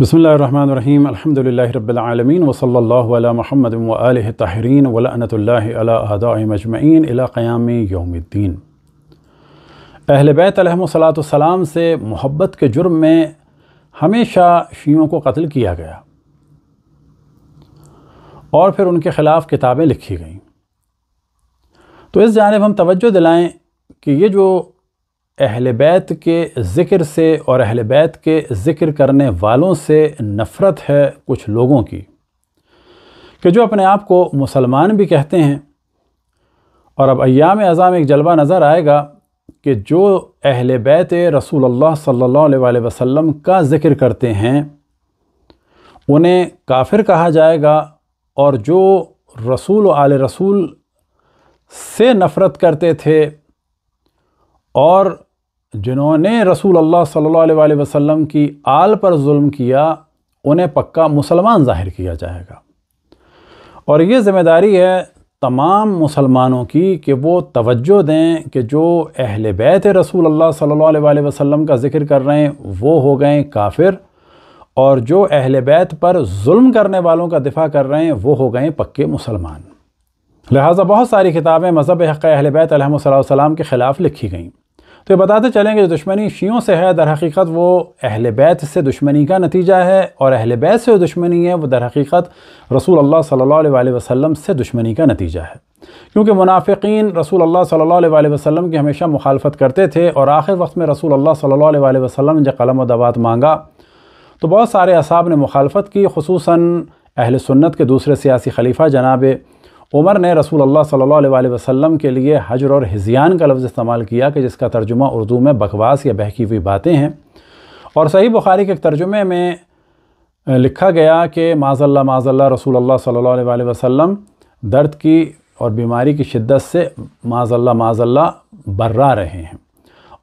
بسم اللہ الرحمن الحمد الحمدللہ رب العالمین وصل اللہ علی محمد علیہ علی آداء مجمعین الی قیام یوم الدین اہل بیت علیہ السلام سے محبت کے جرم میں ہمیشہ شیعوں کو قتل کیا گیا اور پھر ان کے خلاف کتابیں لکھی گئیں تو اس جانب ہم توجہ دلائیں کہ یہ جو اہل بیت کے ذکر سے اور اہل بیت کے ذکر کرنے والوں سے نفرت ہے کچھ لوگوں کی کہ جو اپنے آپ کو مسلمان بھی کہتے ہیں اور اب ایام اعظام ایک جلوہ نظر آئے گا کہ جو اہل بیت رسول اللہ صلی اللہ علیہ وآلہ وسلم کا ذکر کرتے ہیں انہیں کافر کہا جائے گا اور جو رسول و آل رسول سے نفرت کرتے تھے اور جنہوں نے رسول اللہ صلی اللہ علیہ وآلہ وسلم کی آل پر ظلم کیا انہیں پکا مسلمان ظاہر کیا جائے گا اور یہ ذمہ داری ہے تمام مسلمانوں کی کہ وہ توجہ دیں کہ جو اہل بیت رسول اللہ صلی اللہ علیہ وآلہ وسلم کا ذکر کر رہے ہیں وہ ہو گئے کافر اور جو اہل بیت پر ظلم کرنے والوں کا دفاع کر رہے ہیں وہ ہو گئے پکے مسلمان لہٰذا بہت ساری کتابیں مذہب حق اہل بیت علیہ السلام کے خلاف لکھی گئیں تو یہ بتاتے چلیں کہ جو دشمنی شیعوں سے ہے در حقیقت وہ اہل بیت سے دشمنی کا نتیجہ ہے اور اہل بیت سے دشمنی ہے وہ در حقیقت رسول اللہ صلی اللہ علیہ وسلم سے دشمنی کا نتیجہ ہے کیونکہ منافقین رسول اللہ صلی اللہ علیہ وآلہ وسلم کی ہمیشہ مخالفت کرتے تھے اور آخر وقت میں رسول اللہ صلی اللہ علیہ وسلم نے جب قلم و دوات مانگا تو بہت سارے اصحاب نے مخالفت کی خصوصاً اہل سنت کے دوسرے سیاسی خلیفہ جناب عمر نے رسول اللہ صلی اللہ علیہ وسلم کے لیے حجر اور ہزیان کا لفظ استعمال کیا کہ جس کا ترجمہ اردو میں بکواس یا بہکی ہوئی باتیں ہیں اور صحیح بخاری کے ایک ترجمے میں لکھا گیا کہ معذ اللہ معذ اللہ رسول اللہ صلی اللہ علیہ وسلم درد کی اور بیماری کی شدت سے معذ اللہ معذ اللہ برا رہے ہیں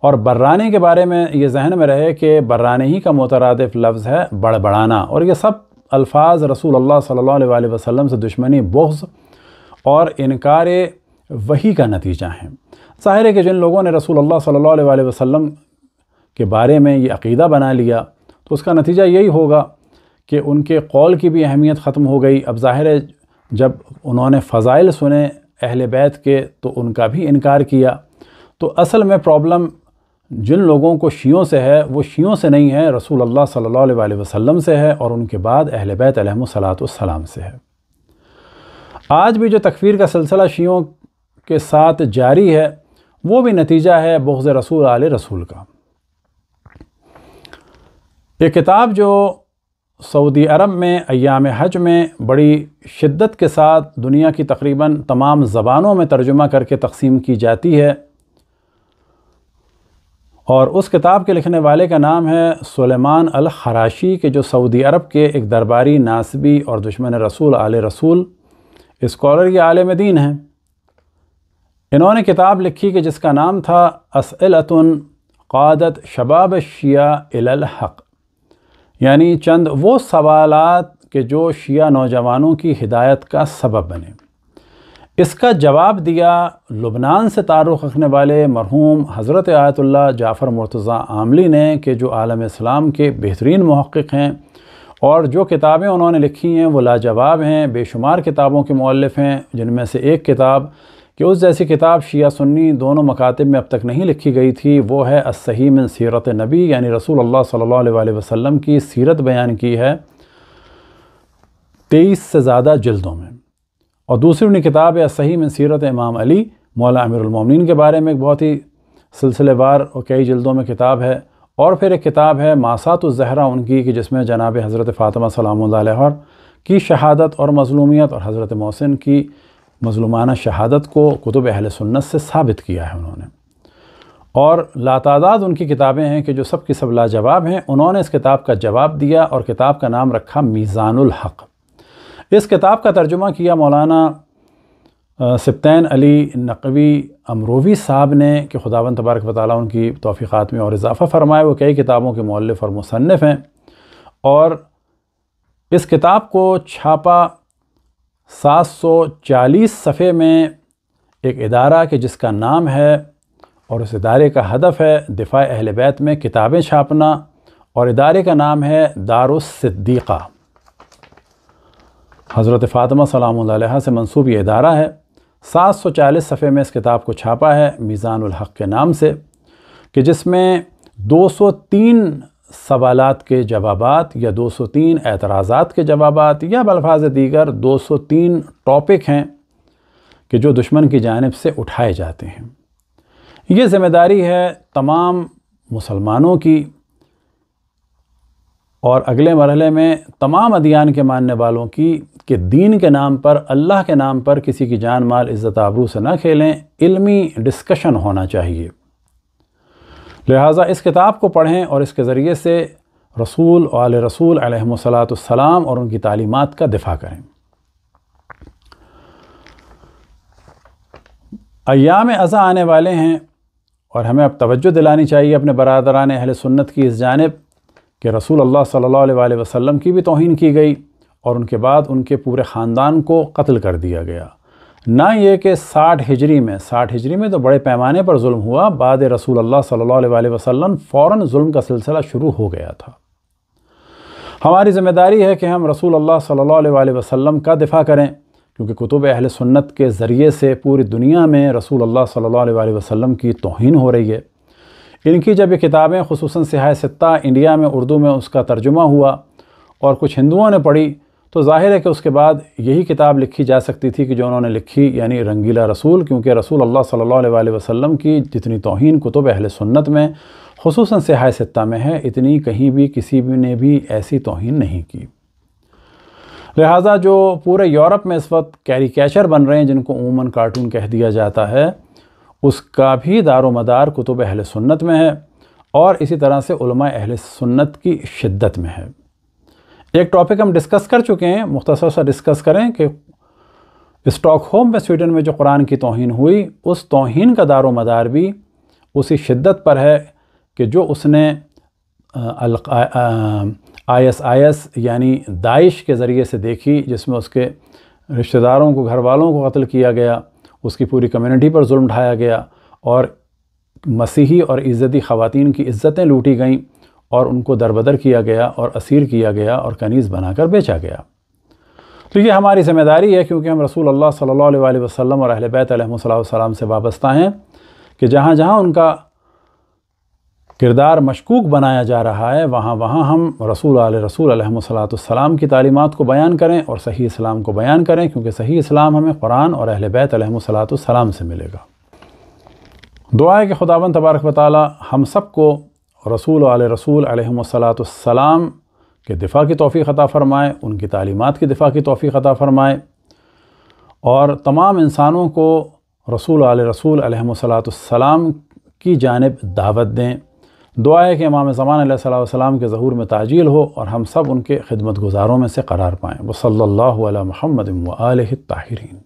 اور برانے کے بارے میں یہ ذہن میں رہے کہ برانے ہی کا مترادف لفظ ہے بڑبڑانا اور یہ سب الفاظ رسول اللہ صلی اللہ علیہ وسلم سے دشمنی بغض اور انکار وہی کا نتیجہ ہیں ظاہر ہے کہ جن لوگوں نے رسول اللہ صلی اللہ علیہ وسلم کے بارے میں یہ عقیدہ بنا لیا تو اس کا نتیجہ یہی ہوگا کہ ان کے قول کی بھی اہمیت ختم ہو گئی اب ظاہر ہے جب انہوں نے فضائل سنے اہل بیت کے تو ان کا بھی انکار کیا تو اصل میں پرابلم جن لوگوں کو شیعوں سے ہے وہ شیعوں سے نہیں ہے رسول اللہ صلی اللہ علیہ وسلم سے ہے اور ان کے بعد اہل بیت علیہ السلام سے ہے آج بھی جو تکفیر کا سلسلہ شیعوں کے ساتھ جاری ہے وہ بھی نتیجہ ہے بغض رسول آل رسول کا یہ کتاب جو سعودی عرب میں ایام حج میں بڑی شدت کے ساتھ دنیا کی تقریباً تمام زبانوں میں ترجمہ کر کے تقسیم کی جاتی ہے اور اس کتاب کے لکھنے والے کا نام ہے سلیمان الخراشی کے جو سعودی عرب کے ایک درباری ناسبی اور دشمن رسول آل رسول اسکالر یہ عالم دین ہیں انہوں نے کتاب لکھی کہ جس کا نام تھا اسئلتن قادت شباب شیعہ الالحق یعنی چند وہ سوالات کہ جو شیعہ نوجوانوں کی ہدایت کا سبب بنے اس کا جواب دیا لبنان سے تعلق رکھنے والے مرحوم حضرت آیت اللہ جعفر مرتضیٰ عاملی نے کہ جو عالم اسلام کے بہترین محقق ہیں اور جو کتابیں انہوں نے لکھی ہیں وہ لاجواب ہیں بے شمار کتابوں کے مؤلف ہیں جن میں سے ایک کتاب کہ اس جیسی کتاب شیعہ سنی دونوں مکاتب میں اب تک نہیں لکھی گئی تھی وہ ہے السحی من سیرت نبی یعنی رسول اللہ صلی اللہ علیہ وسلم کی سیرت بیان کی ہے تیئیس سے زیادہ جلدوں میں اور دوسری انہیں کتاب ہے السحی من سیرت امام علی مولا امیر المومنین کے بارے میں ایک بہت ہی سلسلے وار اور کئی جلدوں میں کتاب ہے اور پھر ایک کتاب ہے ماسات الزہرہ ان کی کہ جس میں جناب حضرت فاطمہ سلام اللہ علیہ کی شہادت اور مظلومیت اور حضرت محسن کی مظلومانہ شہادت کو کتب اہل سنت سے ثابت کیا ہے انہوں نے اور لاتعداد ان کی کتابیں ہیں کہ جو سب کی سب لاجواب ہیں انہوں نے اس کتاب کا جواب دیا اور کتاب کا نام رکھا میزان الحق اس کتاب کا ترجمہ کیا مولانا سبتین علی نقوی امرووی صاحب نے کہ خداون تبارک و تعالیٰ ان کی توفیقات میں اور اضافہ فرمایا وہ کئی کتابوں کے مؤلف اور مصنف ہیں اور اس کتاب کو چھاپا سات سو چالیس صفحے میں ایک ادارہ کہ جس کا نام ہے اور اس ادارے کا ہدف ہے دفاع اہل بیت میں کتابیں چھاپنا اور ادارے کا نام ہے دار الصدیقہ حضرت فاطمہ سلام اللہ علیہ سے منصوب یہ ادارہ ہے سات سو چالیس صفحے میں اس کتاب کو چھاپا ہے میزان الحق کے نام سے کہ جس میں دو سو تین سوالات کے جوابات یا دو سو تین اعتراضات کے جوابات یا بلفاظ دیگر دو سو تین ٹاپک ہیں کہ جو دشمن کی جانب سے اٹھائے جاتے ہیں یہ ذمہ داری ہے تمام مسلمانوں کی اور اگلے مرحلے میں تمام ادیان کے ماننے والوں کی کہ دین کے نام پر اللہ کے نام پر کسی کی جان مال عزت آبرو سے نہ کھیلیں علمی ڈسکشن ہونا چاہیے لہٰذا اس کتاب کو پڑھیں اور اس کے ذریعے سے رسول وال رسول علیہ السلام اور ان کی تعلیمات کا دفاع کریں ایام ازا آنے والے ہیں اور ہمیں اب توجہ دلانی چاہیے اپنے برادران اہل سنت کی اس جانب کہ رسول اللہ صلی اللہ علیہ وآلہ وسلم کی بھی توہین کی گئی اور ان کے بعد ان کے پورے خاندان کو قتل کر دیا گیا نہ یہ کہ ساٹھ ہجری میں ساٹھ ہجری میں تو بڑے پیمانے پر ظلم ہوا بعد رسول اللہ صلی اللہ علیہ وسلم فوراً ظلم کا سلسلہ شروع ہو گیا تھا ہماری ذمہ داری ہے کہ ہم رسول اللہ صلی اللہ علیہ وسلم کا دفاع کریں کیونکہ کتب اہل سنت کے ذریعے سے پوری دنیا میں رسول اللہ صلی اللہ علیہ وآلہ وسلم کی توہین ہو رہی ہے ان کی جب یہ کتابیں خصوصاً سیاہ ستہ انڈیا میں اردو میں اس کا ترجمہ ہوا اور کچھ ہندوؤں نے پڑھی تو ظاہر ہے کہ اس کے بعد یہی کتاب لکھی جا سکتی تھی کہ جو انہوں نے لکھی یعنی رنگیلا رسول کیونکہ رسول اللہ صلی اللہ علیہ وسلم کی جتنی توہین کتب اہل سنت میں خصوصاً سیاہ ستہ میں ہے اتنی کہیں بھی کسی بھی نے بھی ایسی توہین نہیں کی لہٰذا جو پورے یورپ میں اس وقت کیری کیچر بن رہے ہیں جن کو عموماً کارٹون کہہ دیا جاتا ہے اس کا بھی دار و مدار کتب اہل سنت میں ہے اور اسی طرح سے علماء اہل سنت کی شدت میں ہے ایک ٹاپک ہم ڈسکس کر چکے ہیں مختصر سا ڈسکس کریں کہ اسٹاک ہوم میں سویڈن میں جو قرآن کی توہین ہوئی اس توہین کا دار و مدار بھی اسی شدت پر ہے کہ جو اس نے آئی ایس آئی ایس یعنی داعش کے ذریعے سے دیکھی جس میں اس کے رشتہ داروں کو گھر والوں کو قتل کیا گیا اس کی پوری کمیونٹی پر ظلم ڈھایا گیا اور مسیحی اور عزتی خواتین کی عزتیں لوٹی گئیں اور ان کو دربدر کیا گیا اور اسیر کیا گیا اور کنیز بنا کر بیچا گیا تو یہ ہماری ذمہ داری ہے کیونکہ ہم رسول اللہ صلی اللہ علیہ وآلہ وسلم اور اہل بیت علیہ السلام سے وابستہ ہیں کہ جہاں جہاں ان کا کردار مشکوک بنایا جا رہا ہے وہاں وہاں ہم رسول علیہ رسول علیہ و السلام کی تعلیمات کو بیان کریں اور صحیح اسلام کو بیان کریں کیونکہ صحیح اسلام ہمیں قرآن اور اہل بیت علیہ و السلام سے ملے گا دعا ہے کہ خداون تبارک و تعالی ہم سب کو رسول علیہ رسول علیہ صلاۃ السلام کے دفاع کی توفیق عطا فرمائے ان کی تعلیمات کی دفاع کی توفیق عطا فرمائے اور تمام انسانوں کو رسول علیہ رسول علیہ و السلام کی جانب دعوت دیں دعا ہے کہ امام زمان علیہ صلی اللہ کے ظہور میں تاجیل ہو اور ہم سب ان کے خدمت گزاروں میں سے قرار پائیں بصلی اللہ علیہ محمد المعلِّ الطاہرین